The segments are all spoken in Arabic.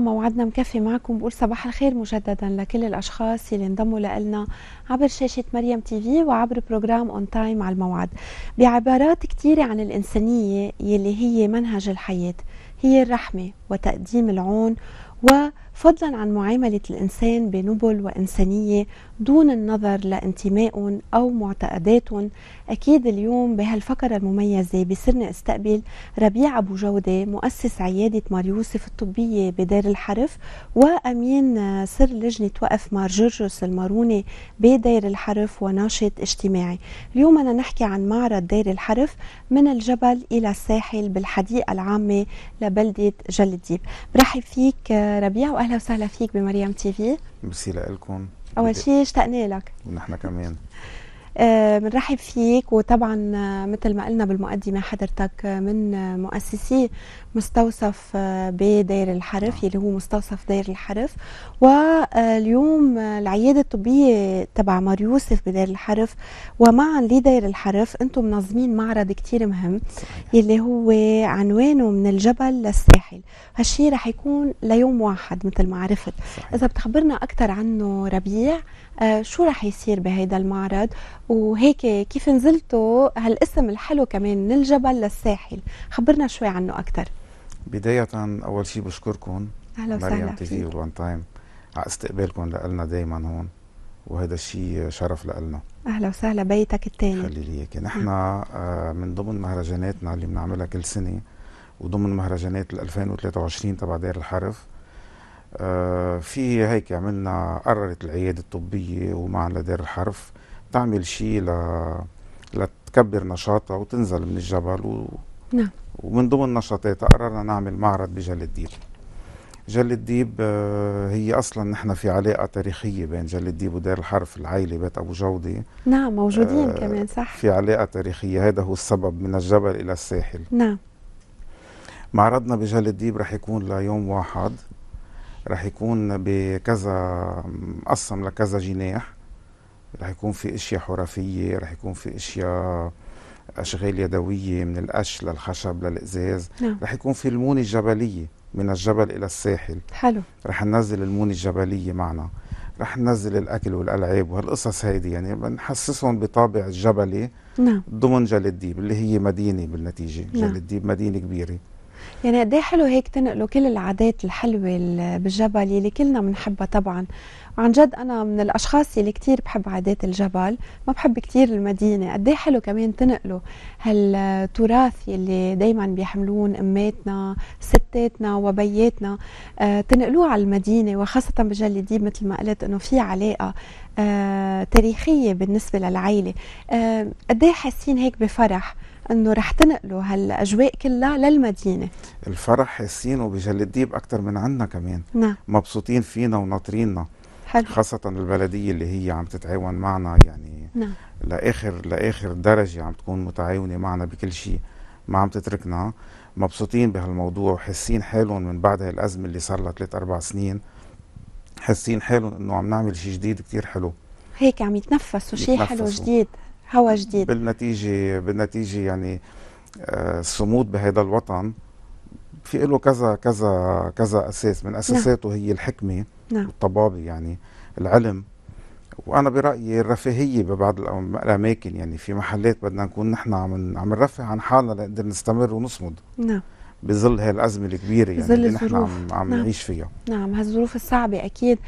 موعدنا مكفي معكم بقول صباح الخير مجددا لكل الأشخاص اللي انضموا لنا عبر شاشة مريم تي في وعبر بروجرام أون تايم على الموعد بعبارات كثيرة عن الإنسانية يلي هي منهج الحياة هي الرحمة وتقديم العون و فضلا عن معاملة الإنسان بنبل وإنسانية دون النظر لانتمائهم أو معتقداتهم أكيد اليوم بهالفقرة المميزة بصرنا استقبل ربيع أبو جودة مؤسس عيادة مار يوسف الطبية بدار الحرف وأمين سر لجنة وقف مار جرجس المارونة بدير الحرف وناشط اجتماعي اليوم أنا نحكي عن معرض دير الحرف من الجبل إلى الساحل بالحديقة العامة لبلدة جلديب برحب فيك ربيع وأهل اهلا وسهلا فيك بمريم تي في ميرسي لكم اول شيء اشتقنا لك ونحن كمان آه، بنرحب فيك وطبعا آه، مثل ما قلنا بالمقدمه حضرتك آه، من مؤسسي مستوصف بدير الحرف يلي هو مستوصف دير الحرف واليوم العياده الطبيه تبع مار يوسف بدير الحرف ومعا لدير الحرف انتم منظمين معرض كتير مهم يلي هو عنوانه من الجبل للساحل هالشي رح يكون ليوم واحد مثل ما عرفت اذا بتخبرنا اكثر عنه ربيع آه، شو رح يصير بهيدا المعرض وهيك كيف نزلتوا هالاسم الحلو كمان من الجبل للساحل خبرنا شوي عنه أكثر بداية أول شيء بشكركم أهلا وسهلا مريم تي في وان تايم على استقبالكم لنا دايما هون وهذا الشيء شرف لنا اهلا وسهلا بيتك الثاني خلي لي اياك نعم. نحن آه، من ضمن مهرجاناتنا اللي بنعملها كل سنه وضمن مهرجانات 2023 تبع دير الحرف آه، في هيك عملنا قررت العياده الطبيه ومعنا دير الحرف تعمل شيء ل لتكبر نشاطها وتنزل من الجبل و... نعم ومن ضمن نشاطاتها قررنا نعمل معرض بجل الديب جل الديب آه، هي اصلا نحن في علاقه تاريخيه بين جل الديب ودير الحرف العائله بيت ابو جودي نعم موجودين آه كمان صح في علاقه تاريخيه هذا هو السبب من الجبل الى الساحل نعم معرضنا بجل الديب رح يكون ليوم واحد رح يكون بكذا مقسم لكذا جناح رح يكون في اشياء حرفيه رح يكون في اشياء اشغال يدويه من القش للخشب للازاز نعم. رح يكون في المونه الجبليه من الجبل الى الساحل حلو رح ننزل المونه الجبليه معنا رح ننزل الاكل والالعاب وهالقصص هيدي يعني بنحسسهم بطابع الجبلي نعم. ضمن جلال الديب اللي هي مدينه بالنتيجه نعم. جلال الديب مدينه كبيره يعني قد إيه حلو هيك تنقلوا كل العادات الحلوه بالجبل يلي كلنا بنحبها طبعا وعن جد انا من الاشخاص اللي كثير بحب عادات الجبل ما بحب كثير المدينه قد إيه حلو كمان تنقلوا هالتراث يلي دائما بيحملون اماتنا ستاتنا وبياتنا آه تنقلوه على المدينه وخاصه بجلي مثل ما قلت انه في علاقه آه تاريخيه بالنسبه للعائله آه، قد إيه حاسين هيك بفرح انه رح تنقلوا هالاجواء كلها للمدينه الفرح حاسينه بجل الديب اكثر من عنا كمان نعم مبسوطين فينا وناطريننا حلو. خاصة البلدية اللي هي عم تتعاون معنا يعني نعم. لآخر لآخر درجة عم تكون متعاونة معنا بكل شيء ما عم تتركنا مبسوطين بهالموضوع وحاسين حالهم من بعد هالأزمة اللي صار لها ثلاث أربع سنين حاسين حالهم إنه عم نعمل شيء جديد كثير حلو هيك عم يتنفسوا شيء حلو جديد هوا جديد بالنتيجه بالنتيجه يعني الصمود آه، بهذا الوطن في له كذا كذا كذا اساس من نعم. اساساته نعم. هي الحكمه نعم. الطبابه يعني العلم وانا برايي الرفاهيه ببعض الاماكن يعني في محلات بدنا نكون نحن عم عم نرفه عن حالنا لنقدر نستمر ونصمد نعم بظل هالازمه الكبيره يعني اللي نحن عم عم نعم. نعيش فيها نعم هالظروف الصعبه اكيد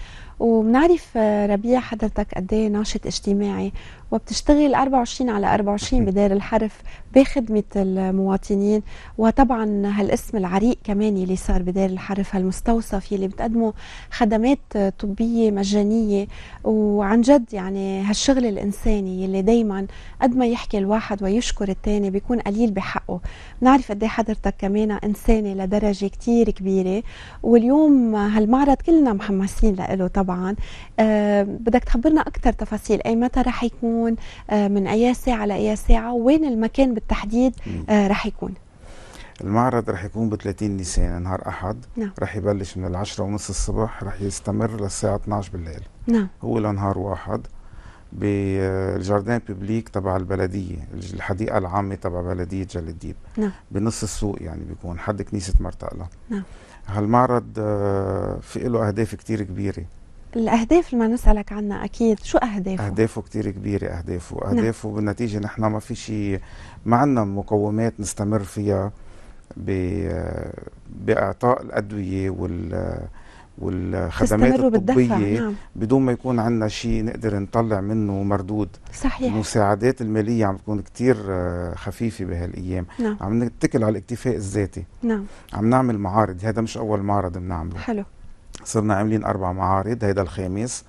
وبنعرف آه، ربيع حضرتك قد ايه ناشط اجتماعي وبتشتغل 24 على 24 بدار الحرف بخدمه المواطنين وطبعا هالاسم العريق كمان اللي صار بدار الحرف هالمستوصف اللي بتقدمه خدمات آه، طبيه مجانيه وعن جد يعني هالشغل الانساني اللي دائما قد ما يحكي الواحد ويشكر الثاني بيكون قليل بحقه بنعرف قد ايه حضرتك كمان انساني لدرجه كثير كبيره واليوم هالمعرض كلنا محمسين له طبعا طبعا أه بدك تخبرنا اكثر تفاصيل اي متى رح يكون أه من اي ساعه لاي ساعه وين المكان بالتحديد أه رح يكون المعرض رح يكون ب 30 نيسان نهار احد نعم. رح يبلش من العشرة ونص الصبح رح يستمر للساعه 12 بالليل نعم. هو لنهار واحد بالجاردان آه، بيبليك تبع البلديه الحديقه العامه تبع بلديه جل الديب نعم. بنص السوق يعني بيكون حد كنيسه مرتقله نعم. هالمعرض آه، في له اهداف كتير كبيره الاهداف اللي ما نسالك عنها اكيد شو اهدافه اهدافه كثير كبيره اهدافه نعم. اهدافه نعم. بالنتيجه نحن ما في شيء ما عندنا مقومات نستمر فيها باعطاء الادويه وال والخدمات الطبية نعم. بدون ما يكون عندنا شيء نقدر نطلع منه مردود صحيح المساعدات المالية عم تكون كتير خفيفة بهالأيام نعم. عم نتكل على الاكتفاء الذاتي نعم عم نعمل معارض هذا مش أول معرض بنعمله حلو صرنا عاملين اربع معارض هيدا الخامس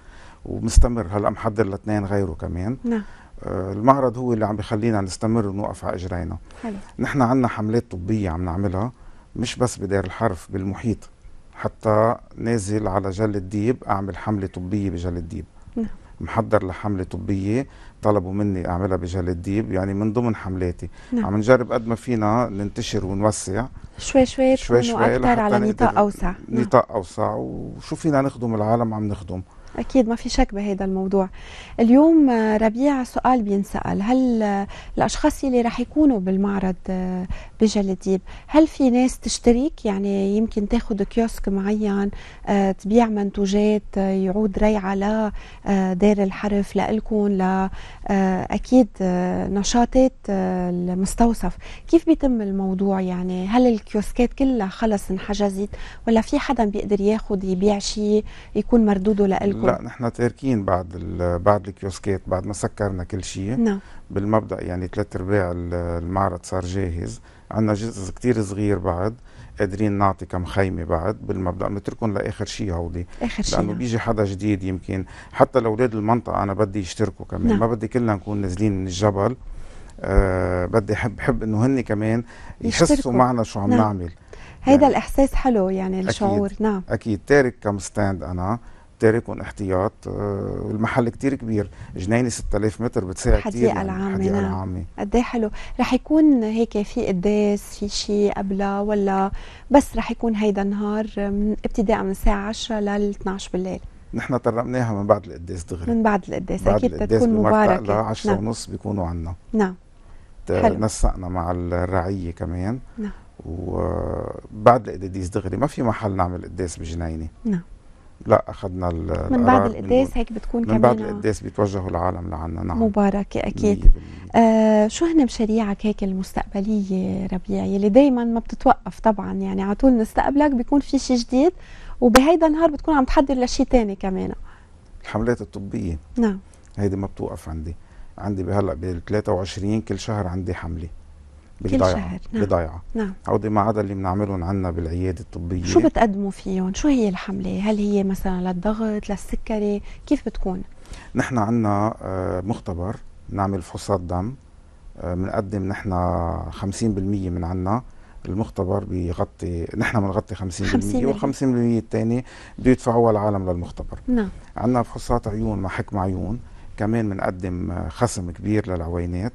ومستمر هلا محضر لاثنين غيره كمان نعم آه، المعرض هو اللي عم بخلينا نستمر ونوقف على اجرينا حلو نحن عندنا حملات طبيه عم نعملها مش بس بدير الحرف بالمحيط حتى نازل على جل الديب اعمل حمله طبيه بجل الديب نعم محضر لحمله طبيه طلبوا مني اعملها بجلد ديب يعني من ضمن حملاتي نعم. عم نجرب قد ما فينا ننتشر ونوسع شوي شوي شوي شوي اكثر على نطاق اوسع نطاق نعم. اوسع وشو فينا نخدم العالم عم نخدم أكيد ما في شك بهذا الموضوع اليوم آه، ربيع سؤال بينسأل هل آه، الأشخاص اللي رح يكونوا بالمعرض آه، بجلديب هل في ناس تشترك يعني يمكن تاخد كيوسك معين تبيع منتوجات يعود على لدير الحرف لإلكم لا أكيد نشاطات المستوصف كيف بيتم الموضوع يعني هل الكيوسكات كلها خلص انحجزت ولا في حدا بيقدر ياخد يبيع شيء يكون مردوده لإلكم لا نحن تاركين بعد بعد الكيوسكات بعد ما سكرنا كل شيء نعم بالمبدا يعني ثلاث ارباع المعرض صار جاهز عندنا جزء كتير صغير بعد قادرين نعطي كم خيمه بعد بالمبدا بنتركهم لاخر شيء هودي اخر شيء لانه نعم. بيجي حدا جديد يمكن حتى لاولاد المنطقه انا بدي يشتركوا كمان نعم. ما بدي كلنا نكون نازلين من الجبل آه بدي حب بحب انه هن كمان يحسوا يشتركوا. معنا شو عم نعم. نعمل هيدا يعني الاحساس حلو يعني الشعور أكيد. نعم اكيد تارك كم ستاند انا تركن احتياط آه، والمحل كتير كبير جنينه 6000 متر بتساعد كتير يعني، العامة الحديقه نعم. العامه قد ايه حلو رح يكون هيك في قداس في شيء قبلها ولا بس رح يكون هيدا النهار من ابتداء من الساعه 10 لل 12 بالليل نحن طرقناها من بعد القداس دغري من بعد القداس اكيد تكون مباركه ل 10 نعم. ونص بيكونوا عنا نعم حلو. نسقنا مع الرعيه كمان نعم وبعد القداس دغري ما في محل نعمل قداس بجنينه نعم لا اخذنا من بعد القداس هيك بتكون من كمان بعد القداس بيتوجهوا العالم لعنا نعم مباركه اكيد آه شو هن مشاريعك هيك المستقبليه ربيع يلي دائما ما بتتوقف طبعا يعني على طول نستقبلك بيكون في شيء جديد وبهيدا النهار بتكون عم تحضر لشيء ثاني كمان الحملات الطبيه نعم هيدي ما بتوقف عندي عندي بهلا بال 23 كل شهر عندي حمله بالضيعة كل شهر نعم. بضيعة نعم عوضي ما عدا اللي بنعملهم عنا بالعيادة الطبية شو بتقدموا فيهم؟ شو هي الحملة؟ هل هي مثلا للضغط، للسكري؟ كيف بتكون؟ نحن عنا آه، مختبر نعمل فحوصات دم آه، بنقدم نحن 50% من عنا المختبر بيغطي نحن بنغطي 50%, 50 50% الثاني بده يدفعوها العالم للمختبر نعم عندنا فحوصات عيون مع حكم عيون كمان بنقدم آه، خصم كبير للعوينات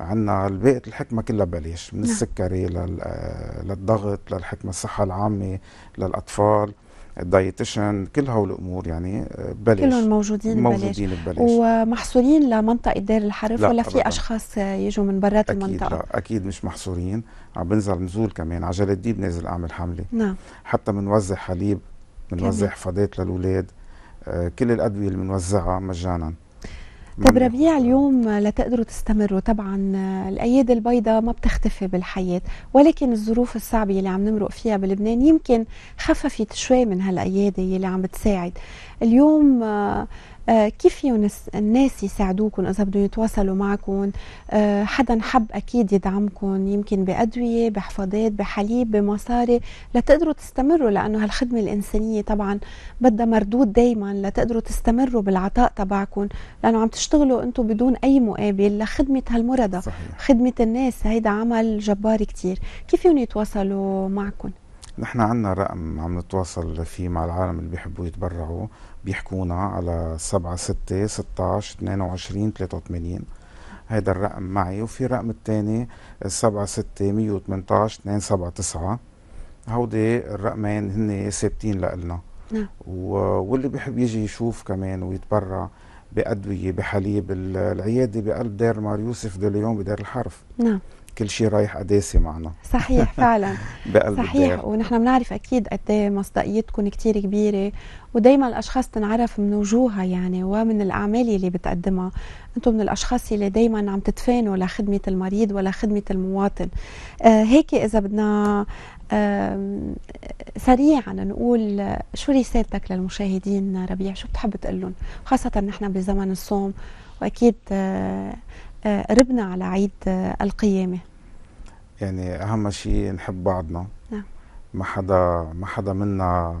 عندنا بقيه الحكمه كلها ببلاش من نعم. السكري للضغط للحكمه الصحه العامه للاطفال الدايتيشن كل هول الامور يعني آه، ببلاش كلهم موجودين ببلاش موجودين ببلاش ومحصورين لمنطقه دير الحرف ولا في أبداً. اشخاص يجوا من برات أكيد المنطقه لا اكيد مش محصورين عم بنزل نزول كمان على جلال الدين نازل اعمل حمله نعم حتى بنوزع حليب بنوزع حفاضات للاولاد آه، كل الادويه اللي بنوزعها مجانا طب ربيع اليوم لتقدروا تستمروا طبعا الايادي البيضاء ما بتختفي بالحياه ولكن الظروف الصعبه اللي عم نمرق فيها بلبنان يمكن خففت شوي من هالايادي اللي عم بتساعد اليوم آه، كيف الناس يساعدوكم اذا بدهم يتواصلوا معكم آه، حدا حب اكيد يدعمكم يمكن بادويه بحفاضات بحليب بمصاري لتقدروا تستمروا لانه هالخدمه الانسانيه طبعا بدها مردود دائما لتقدروا تستمروا بالعطاء تبعكم لانه عم تشتغلوا انتم بدون اي مقابل لخدمه هالمرضى صحيح. خدمه الناس هيدا عمل جبار كتير كيف يتواصلوا معكم نحن عندنا رقم عم نتواصل فيه مع العالم اللي بيحبوا يتبرعوا بيحكونا على سبعة ستة ستاش اثنين وعشرين ثلاثة وثمانين هيدا الرقم معي وفي الرقم الثاني سبعة ستة مية وثمنتاش اثنين سبعة تسعة هودي الرقمين هن ثابتين لإلنا نعم. واللي بيحب يجي يشوف كمان ويتبرع بأدوية بحليب العيادة بقلب دير مار يوسف دول بدير الحرف نعم كل شيء رايح قداسي معنا صحيح فعلا بقلب صحيح الدار. ونحن بنعرف اكيد قد ايه مصداقيتكم كثير كبيره ودائما الاشخاص تنعرف من وجوهها يعني ومن الاعمال اللي بتقدمها انتم من الاشخاص اللي دائما عم تتفانوا لخدمه المريض ولخدمه المواطن آه هيك اذا بدنا آه سريعا نقول آه، شو رسالتك للمشاهدين ربيع شو بتحب تقول لهم خاصه نحن بزمن الصوم واكيد آه قربنا آه، على عيد آه، القيامة يعني أهم شيء نحب بعضنا نعم ما حدا ما حدا منا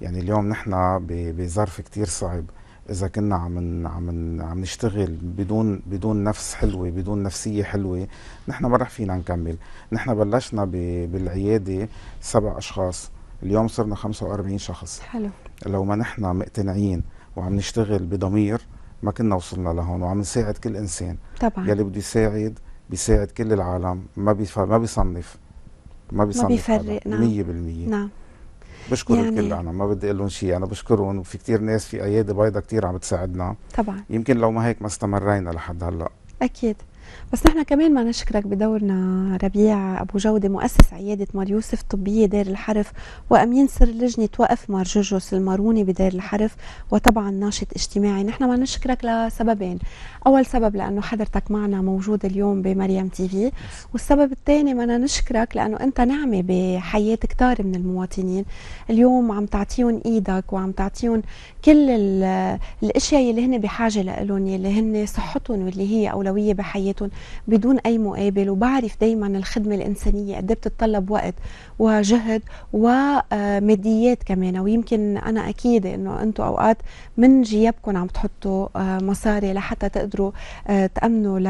يعني اليوم نحن بظرف كتير صعب اذا كنا عم عم عم نشتغل بدون بدون نفس حلوه بدون نفسيه حلوه نحن ما رح فينا نكمل نحن بلشنا بالعياده سبع اشخاص اليوم صرنا 45 شخص حلو لو ما نحن مقتنعين وعم نشتغل بضمير ما كنا وصلنا لهون وعم نساعد كل انسان طبعا يلي بده يساعد بيساعد كل العالم ما بيف... ما بيصنف ما بيصنف ما بيفرق نعم 100% نعم بشكر يعني الكل انا ما بدي اقول لهم شيء انا بشكرهم وفي كثير ناس في ايادي بيضاء كثير عم تساعدنا طبعا يمكن لو ما هيك ما استمرينا لحد هلا اكيد بس نحن كمان ما نشكرك بدورنا ربيع ابو جوده مؤسس عياده مار يوسف الطبيه دير الحرف وامين سر لجنه وقف مار جرجس الماروني بدير الحرف وطبعا ناشط اجتماعي نحن ما نشكرك لسببين اول سبب لانه حضرتك معنا موجود اليوم بمريم تي في والسبب الثاني بدنا نشكرك لانه انت نعمه بحياه كتار من المواطنين اليوم عم تعطيهم ايدك وعم تعطيهم كل الاشياء اللي هن بحاجه لهم اللي هن صحتهم واللي هي اولويه بحياتهم حياتهم بدون اي مقابل وبعرف دائما الخدمه الانسانيه قد إيه بتتطلب وقت وجهد وماديات كمان ويمكن انا اكيد انه انتم اوقات من جيابكم عم تحطوا آه، مصاري لحتى تقدروا آه، تامنوا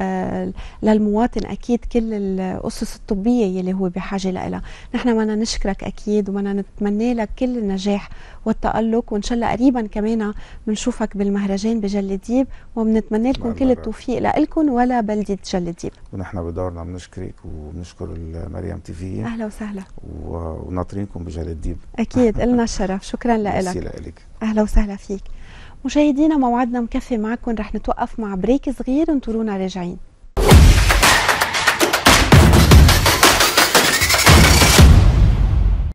آه، للمواطن اكيد كل الاسس الطبيه يلي هو بحاجه لها نحن بدنا نشكرك اكيد وبدنا نتمنى لك كل النجاح والتألق وإن شاء الله قريبا كمان بنشوفك بالمهرجان بجل ديب وبنتمنى لكم كل التوفيق لإلكم ولا بلدة جل ديب ونحن بدورنا بنشكرك وبنشكر مريم في أهلا وسهلا وناطرينكم بجل ديب أكيد إلنا الشرف شكرا لك أهلا وسهلا فيك مشاهدينا موعدنا مكفي معكم رح نتوقف مع بريك صغير انطرونا راجعين